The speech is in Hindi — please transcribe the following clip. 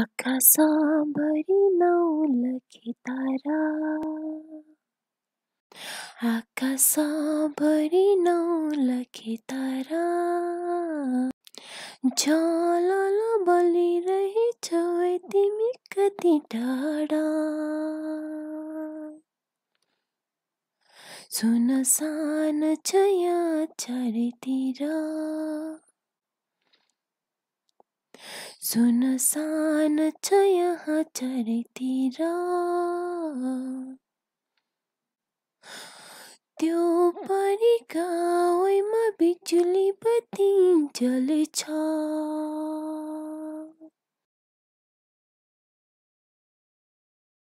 आकासाभरी नवलखी तारा आकासाभरी नवलखी तारा झलल बलिरहेछौ तिमी कति टाढा सुनसान छ यहाँ चारैतिर सुनसान छ यहाँ चरैतिर त्यो परिका ओमा बिजुली बत्ती छ